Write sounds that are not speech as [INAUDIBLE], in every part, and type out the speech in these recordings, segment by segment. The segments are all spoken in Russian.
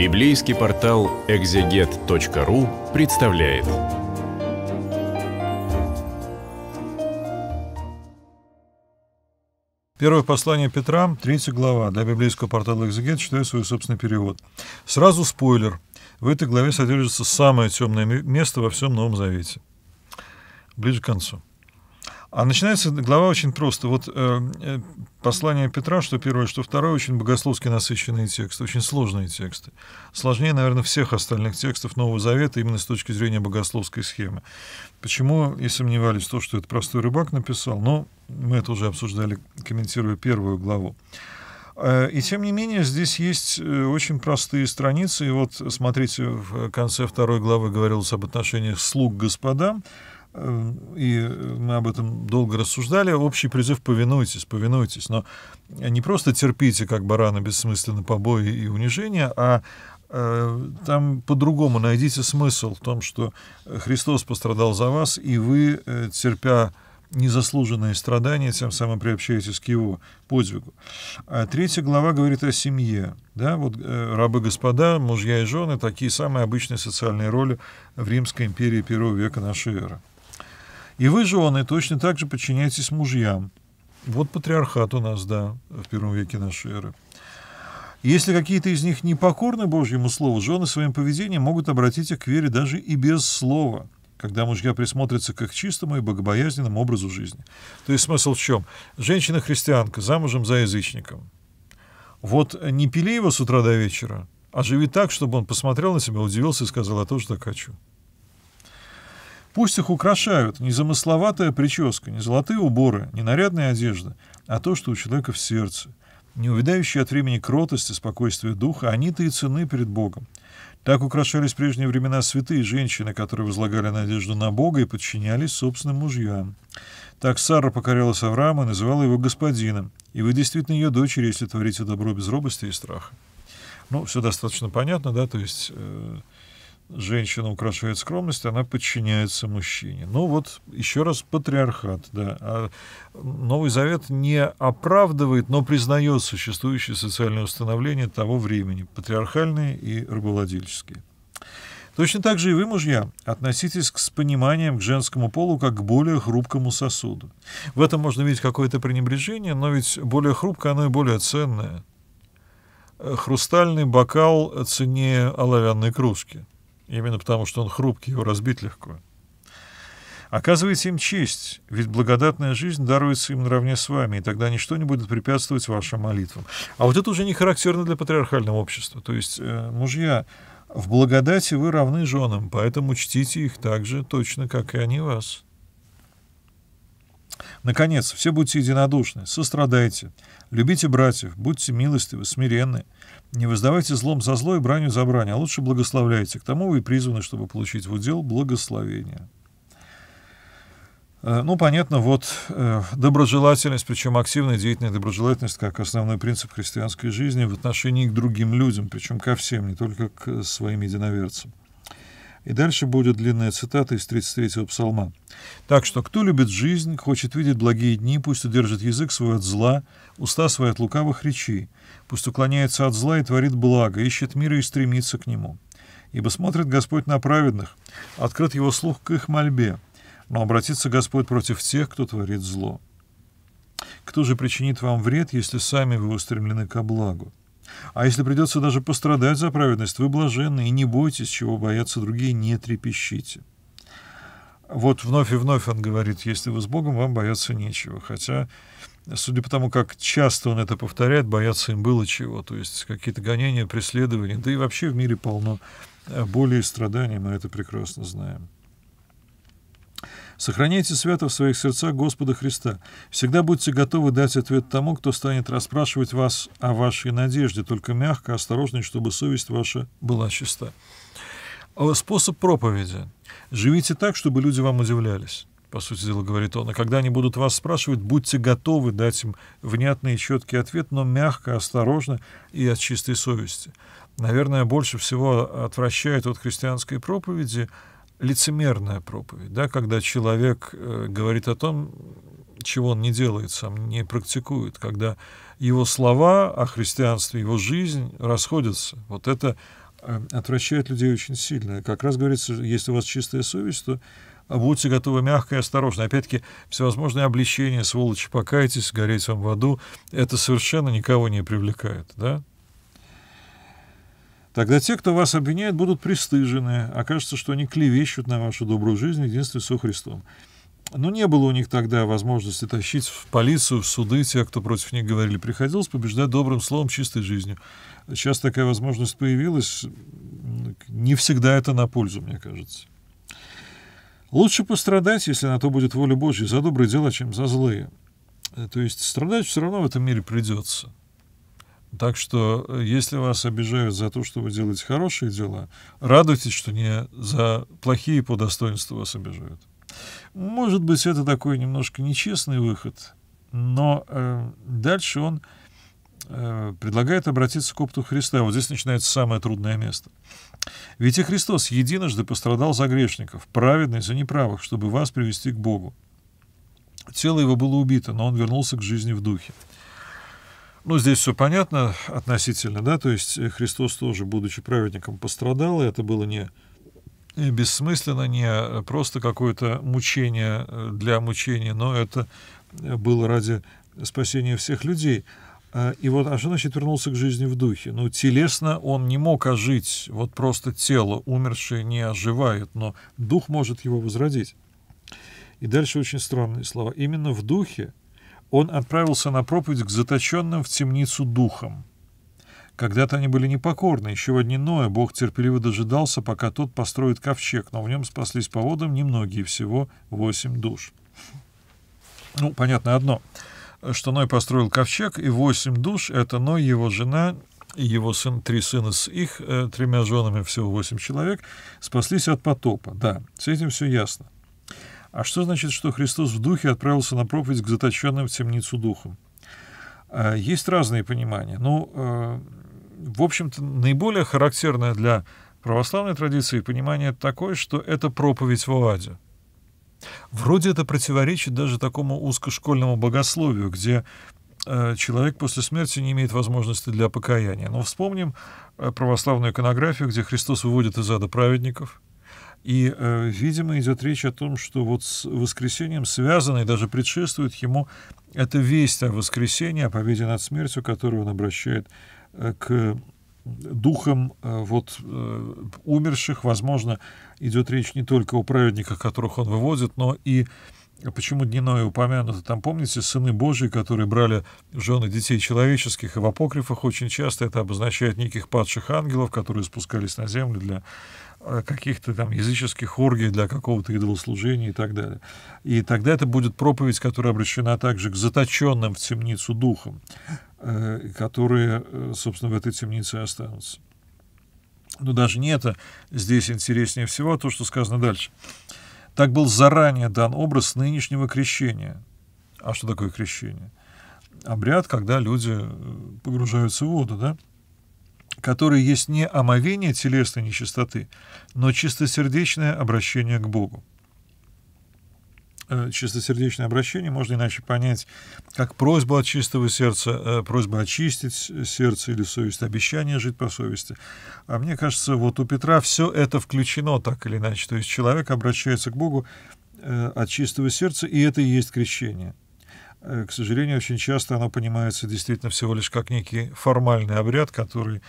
Библейский портал экзегет.ру представляет. Первое послание Петра, 3 глава. Для библейского портала «Экзегет» читаю свой собственный перевод. Сразу спойлер. В этой главе содержится самое темное место во всем Новом Завете. Ближе к концу. А начинается глава очень просто. Вот э, э, послание Петра, что первое, что второе, очень богословски насыщенные тексты, очень сложные тексты. Сложнее, наверное, всех остальных текстов Нового Завета именно с точки зрения богословской схемы. Почему и сомневались в том, что это простой рыбак написал, но мы это уже обсуждали, комментируя первую главу. Э, и тем не менее, здесь есть э, очень простые страницы. И вот, смотрите, в конце второй главы говорилось об отношениях слуг господам и мы об этом долго рассуждали, общий призыв «повинуйтесь, повинуйтесь». Но не просто терпите, как барана, бессмысленно побои и унижения, а э, там по-другому найдите смысл в том, что Христос пострадал за вас, и вы, э, терпя незаслуженные страдания, тем самым приобщаетесь к его подвигу. А третья глава говорит о семье. Да, вот э, рабы господа, мужья и жены, такие самые обычные социальные роли в Римской империи первого века нашей эры. И вы, жены, точно так же подчиняетесь мужьям. Вот патриархат у нас, да, в первом веке нашей эры. Если какие-то из них не покорны Божьему Слову, жены своим поведением могут обратить их к вере даже и без слова, когда мужья присмотрятся к их чистому и богобоязненному образу жизни. То есть смысл в чем? Женщина-христианка, замужем за язычником. Вот не пили его с утра до вечера, а живи так, чтобы он посмотрел на себя, удивился и сказал, я тоже так хочу. Пусть их украшают не замысловатая прическа, не золотые уборы, не нарядная одежда, а то, что у человека в сердце. не Неувидающие от времени кротость и спокойствие духа, они-то и цены перед Богом. Так украшались прежние времена святые женщины, которые возлагали надежду на Бога и подчинялись собственным мужьям. Так Сара покорялась Авраама и называла его господином. И вы действительно ее дочери, если творите добро без робости и страха. Ну, все достаточно понятно, да, то есть... Э женщина украшает скромность, она подчиняется мужчине. Ну вот еще раз патриархат, да. А Новый Завет не оправдывает, но признает существующие социальные установления того времени, патриархальные и рабовладельческие. Точно так же и вы, мужья, относитесь к, с пониманием к женскому полу как к более хрупкому сосуду. В этом можно видеть какое-то пренебрежение, но ведь более хрупкое оно и более ценное. Э, хрустальный бокал цене оловянной кружки – Именно потому, что он хрупкий, его разбить легко. Оказывайте им честь, ведь благодатная жизнь даруется им наравне с вами, и тогда ничто не будет препятствовать вашим молитвам. А вот это уже не характерно для патриархального общества. То есть, э, мужья, в благодати вы равны женам, поэтому чтите их так же точно, как и они вас. Наконец, все будьте единодушны, сострадайте, любите братьев, будьте милостивы, смиренны. Не воздавайте злом за зло и бранью за брань, а лучше благословляйте. К тому вы и призваны, чтобы получить в удел благословение. Э, ну, понятно, вот э, доброжелательность, причем активная деятельная доброжелательность как основной принцип христианской жизни в отношении к другим людям, причем ко всем, не только к э, своим единоверцам. И дальше будет длинная цитата из 33-го псалма. «Так что, кто любит жизнь, хочет видеть благие дни, пусть удержит язык свой от зла, уста свои от лукавых речей, пусть уклоняется от зла и творит благо, ищет мира и стремится к нему. Ибо смотрит Господь на праведных, открыт его слух к их мольбе, но обратится Господь против тех, кто творит зло. Кто же причинит вам вред, если сами вы устремлены ко благу? А если придется даже пострадать за праведность, вы блаженны, и не бойтесь, чего боятся другие, не трепещите. Вот вновь и вновь он говорит, если вы с Богом, вам бояться нечего. Хотя, судя по тому, как часто он это повторяет, бояться им было чего. То есть какие-то гонения, преследования. Да и вообще в мире полно э, боли и страданий, мы это прекрасно знаем. Сохраняйте свято в своих сердцах Господа Христа. Всегда будьте готовы дать ответ тому, кто станет расспрашивать вас о вашей надежде, только мягко, осторожно, чтобы совесть ваша была чиста. Э, способ проповеди. Живите так, чтобы люди вам удивлялись по сути дела, говорит он. а когда они будут вас спрашивать, будьте готовы дать им внятный и четкий ответ, но мягко, осторожно и от чистой совести. Наверное, больше всего отвращает от христианской проповеди лицемерная проповедь, да, когда человек э, говорит о том, чего он не делает сам, не практикует, когда его слова о христианстве, его жизнь расходятся. Вот это э, отвращает людей очень сильно. Как раз говорится, если у вас чистая совесть, то а, будьте готовы мягко и осторожно. Опять-таки, всевозможные обличения, сволочи, покайтесь, гореть вам в аду, это совершенно никого не привлекает, да? Тогда те, кто вас обвиняет, будут пристыжены. Окажется, что они клевещут на вашу добрую жизнь в единстве со Христом. Но не было у них тогда возможности тащить в полицию, в суды тех, кто против них говорили. Приходилось побеждать добрым словом, чистой жизнью. Сейчас такая возможность появилась. Не всегда это на пользу, мне кажется. Лучше пострадать, если на то будет воля Божья, за добрые дела, чем за злые. То есть страдать все равно в этом мире придется. Так что, э, если вас обижают за то, что вы делаете хорошие дела, радуйтесь, что не за плохие по достоинству вас обижают. Может быть, это такой немножко нечестный выход, но э, дальше он э, предлагает обратиться к опыту Христа. Вот здесь начинается самое трудное место. Ведь и Христос единожды пострадал за грешников, праведный за неправых, чтобы вас привести к Богу. Тело его было убито, но он вернулся к жизни в духе. Ну, здесь все понятно относительно, да, то есть э, Христос тоже, будучи праведником, пострадал, и это было не бессмысленно, не э, просто какое-то мучение э, для мучения, но это было ради спасения всех людей. А, и вот а что значит вернулся к жизни в духе? Ну, телесно он не мог ожить, вот просто тело умершее не оживает, но дух может его возродить. И дальше очень странные слова. Именно в духе он отправился на проповедь к заточенным в темницу духам. Когда-то они были непокорны, еще в одни Ноя Бог терпеливо дожидался, пока тот построит ковчег, но в нем спаслись по водам немногие, всего восемь душ. Ну, понятно одно, что Ной построил ковчег, и восемь душ — это Ной, его жена, и его сын, три сына с их э, тремя женами, всего восемь человек, спаслись от потопа. Да, с этим все ясно. А что значит, что Христос в духе отправился на проповедь к заточенным в темницу духом? Э, есть разные понимания. Ну, э, в общем-то, наиболее характерное для православной традиции понимание такое, что это проповедь в Оаде. Вроде это противоречит даже такому узкошкольному богословию, где э, человек после смерти не имеет возможности для покаяния. Но вспомним православную иконографию, где Христос выводит из ада праведников, и, э, видимо, идет речь о том, что вот с воскресением связано и даже предшествует ему эта весть о воскресении, о победе над смертью, которую он обращает э, к духом э, вот э, умерших. Возможно, идет речь не только о праведниках, которых он выводит, но и а почему дневное упомянуто, там, помните, сыны Божии, которые брали жены детей человеческих, и в апокрифах очень часто это обозначает неких падших ангелов, которые спускались на землю для э, каких-то там языческих оргий, для какого-то идолослужения и так далее. И тогда это будет проповедь, которая обращена также к заточенным в темницу духам, э, которые, э, собственно, в этой темнице останутся. Но даже не это здесь интереснее всего, а то, что сказано дальше. Так был заранее дан образ нынешнего крещения. А что такое крещение? Обряд, когда люди э, погружаются в воду, да? который есть не омовение телесной нечистоты, но чистосердечное обращение к Богу. Э, чистосердечное обращение можно иначе понять как просьба от чистого сердца, э, просьба очистить сердце или совесть, обещание жить по совести. А мне кажется, вот у Петра все это включено так или иначе. То есть человек обращается к Богу э, от чистого сердца, и это и есть крещение. К сожалению, очень часто оно понимается действительно всего лишь как некий формальный обряд, который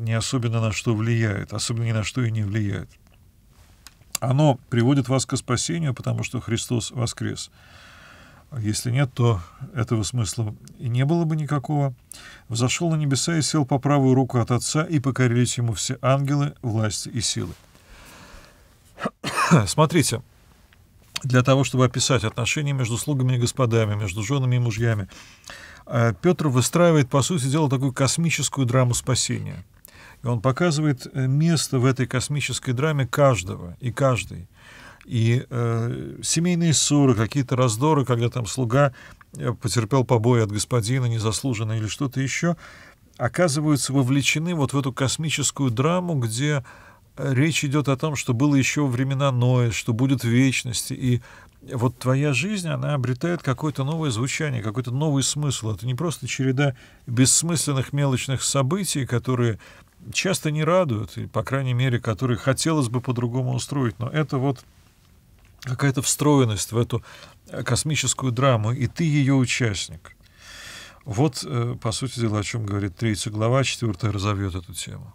не особенно на что влияет, особенно ни на что и не влияет. Оно приводит вас к спасению, потому что Христос воскрес. Если нет, то этого смысла и не было бы никакого. Взошел на небеса и сел по правую руку от Отца, и покорились ему все ангелы, власти и силы. [COUGHS] Смотрите, для того, чтобы описать отношения между слугами и господами, между женами и мужьями, э, Петр выстраивает, по сути дела, такую космическую драму спасения — он показывает э, место в этой космической драме каждого и каждой. И э, семейные ссоры, какие-то раздоры, когда там слуга э, потерпел побои от господина незаслуженно или что-то еще, оказываются вовлечены вот в эту космическую драму, где э, речь идет о том, что было еще времена Ноя, что будет вечности, и вот твоя жизнь, она обретает какое-то новое звучание, какой-то новый смысл. Это не просто череда бессмысленных мелочных событий, которые часто не радуют, и, по крайней мере, которые хотелось бы по-другому устроить. Но это вот какая-то встроенность в эту э, космическую драму, и ты ее участник. Вот, э, по сути дела, о чем говорит третья глава, четвертая разовьет эту тему.